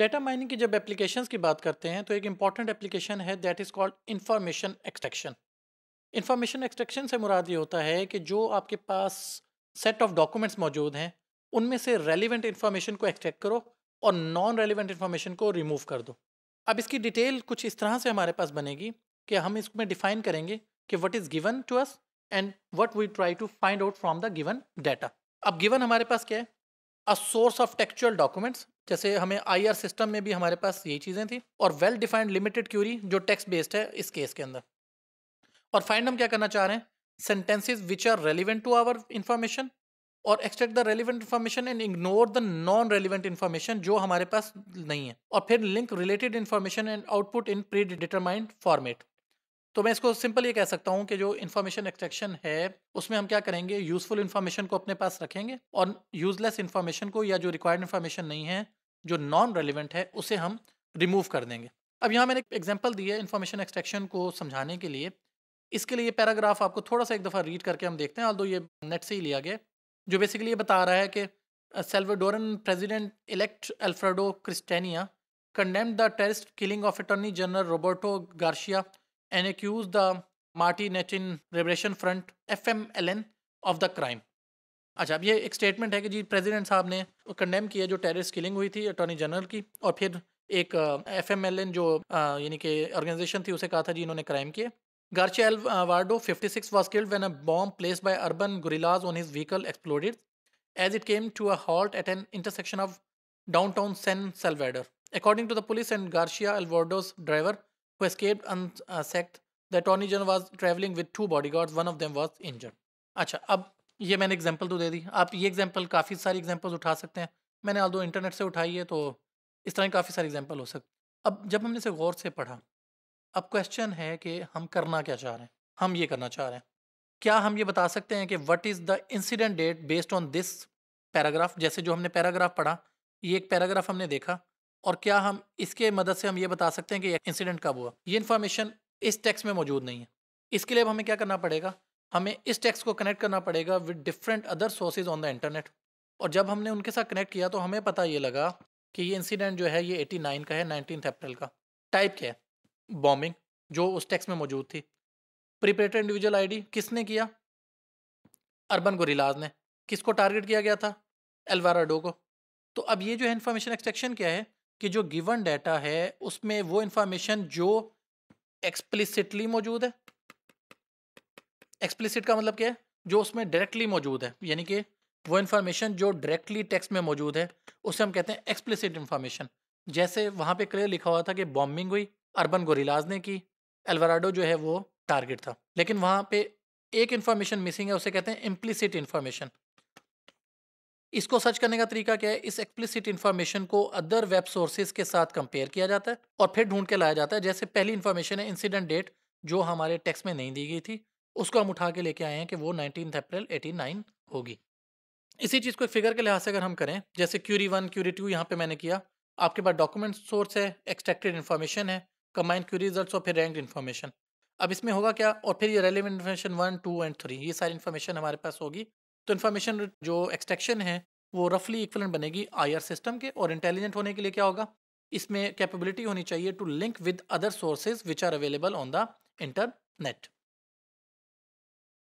Data mining की जब application की बात करते हैं तो एक इंपॉर्टेंट एप्लीकेशन है that is called information extraction information extraction से मुराद ये होता है कि जो आपके पास सेट ऑफ डॉक्यूमेंट्स मौजूद हैं उनमें से रेलिवेंट इन्फॉर्मेशन को एक्सट्रैक्ट करो और नॉन रेलिवेंट इन्फॉर्मेशन को रिमूव कर दो अब इसकी डिटेल कुछ इस तरह से हमारे पास बनेगी कि हम इसमें डिफाइन करेंगे कि what is given to us and what we try to find out from the given data अब गिवन हमारे पास क्या है a source of textual documents जैसे हमें आईआर सिस्टम में भी हमारे पास यही चीज़ें थी और वेल डिफाइंड लिमिटेड क्यूरी जो टेक्स्ट बेस्ड है इस केस के अंदर और फाइंड हम क्या करना चाह रहे हैं sentences which are relevant to our information और extract the relevant information and ignore the non relevant information जो हमारे पास नहीं है और फिर link related information and output in predetermined format तो मैं इसको सिंपल ये कह सकता हूँ कि जो इन्फॉर्मेशन एक्सट्रैक्शन है उसमें हम क्या करेंगे यूजफुल इन्फॉर्मेशन को अपने पास रखेंगे और यूजलेस इन्फॉर्मेशन को या जो रिक्वायर्ड इन्फॉर्मेशन नहीं है जो नॉन रेलिवेंट है उसे हम रिमूव कर देंगे अब यहाँ मैंने एक एग्जाम्पल दी है इन्फॉर्मेशन एक्सट्रैक्शन को समझाने के लिए इसके लिए पैराग्राफ आपको थोड़ा सा एक दफ़ा रीड करके हम देखते हैं और ये नेट से ही लिया गया जो बेसिकली ये बता रहा है कि Salvadoran president elect Alfredo Cristiani condemned the terrorist killing of attorney general Roberto Garcia and accused the Marty Nechin Liberation Front FMLN of the crime. अच्छा अब ये एक स्टेटमेंट है कि जी प्रेसिडेंट साहब ने कंडेम किया जो टेररिस्ट किलिंग हुई थी अटॉर्नी जनरल की और फिर एक एफ एम एल एन जो uh, यानी कि ऑर्गेनाइजेशन थी उसे कहा था जी इन्होंने क्राइम किए Alvarado fifty six was killed when a bomb placed by urban guerrillas on his vehicle exploded as it came to a halt at an intersection of downtown San Salvador according to the police and Garcia Alvarado's driver who escaped unsacked. The attorney general was traveling with two bodyguards. One of them was injured. अच्छा अब ये मैंने example तो दे दी आप ये example काफ़ी सारी examples उठा सकते हैं मैंने आल दो इंटरनेट से उठाई है तो इस तरह काफ़ी सारे एग्जाम्पल हो सकते अब जब हमने इसे गौर से पढ़ा अब क्वेश्चन है कि हम करना क्या चाह रहे हैं हम ये करना चाह रहे हैं क्या हम ये बता सकते हैं कि what is the incident date based on this paragraph जैसे जो हमने पैराग्राफ पढ़ा ये एक पैराग्राफ हमने देखा और क्या हम इसके मदद से हम ये बता सकते हैं कि इंसिडेंट कब हुआ ये इन्फॉर्मेशन इस टैक्स में मौजूद नहीं है इसके लिए अब हमें क्या करना पड़ेगा हमें इस टैक्स को कनेक्ट करना पड़ेगा with different other sources on the internet और जब हमने उनके साथ कनेक्ट किया तो हमें पता ये लगा कि ये इंसिडेंट जो है ये 89 का है नाइनटीन अप्रैल का टाइप क्या है बॉम्बिंग जो उस टैक्स में मौजूद थी प्रिपेटर इंडिविजुअल आईडी किसने किया अर्बन गोरिलाज ने किसको टारगेट किया गया था एलवाराडो को तो अब ये जो है इन्फॉर्मेशन एक्सट्रैक्शन क्या है कि जो गिवन डाटा है उसमें वो इंफॉर्मेशन जो एक्सप्लिसिटली मौजूद है एक्सप्लिसिट का मतलब क्या है जो उसमें डायरेक्टली मौजूद है यानी कि वो इन्फॉर्मेशन जो डायरेक्टली टेक्स्ट में मौजूद है उसे हम कहते हैं एक्सप्लिसिट इन्फॉर्मेशन जैसे वहाँ पे क्लियर लिखा हुआ था कि बॉम्बिंग हुई अर्बन गोरिलाज ने की एल्वराडो जो है वो टारगेट था लेकिन वहाँ पे एक इन्फॉर्मेशन मिसिंग है उसे कहते हैं इम्प्लिसिट इन्फॉर्मेशन इसको सर्च करने का तरीका क्या है इस एक्सप्लिसिट इन्फॉर्मेशन को अदर वेब सोर्सेज के साथ कंपेयर किया जाता है और फिर ढूंढ के लाया जाता है जैसे पहली इन्फॉर्मेशन है इंसिडेंट डेट जो हमारे टेक्स्ट में नहीं दी गई थी उसको हम उठा के लेके आए हैं कि वो नाइनटीन अप्रैल एटी होगी इसी चीज़ को फिगर के लिहाज से अगर हम करें जैसे क्यूरी वन क्यूरी टू यहाँ पर मैंने किया आपके पास डॉक्यूमेंट सोर्स है एक्सट्रैक्टेड इन्फॉर्मेशन है कम्बाइंड क्यूरी रिजल्ट और फिर रैंक इन्फॉर्मेशन अब इसमें होगा क्या और फिर ये relevant information one two and three ये सारी इन्फॉर्मेशन हमारे पास होगी तो इन्फॉर्मेशन जो एक्सट्रैक्शन है वो रफली इक्वलेंट बनेगी आई सिस्टम के और इंटेलिजेंट होने के लिए क्या होगा इसमें कैपेबिलिटी होनी चाहिए to link with other sources which are available on the internet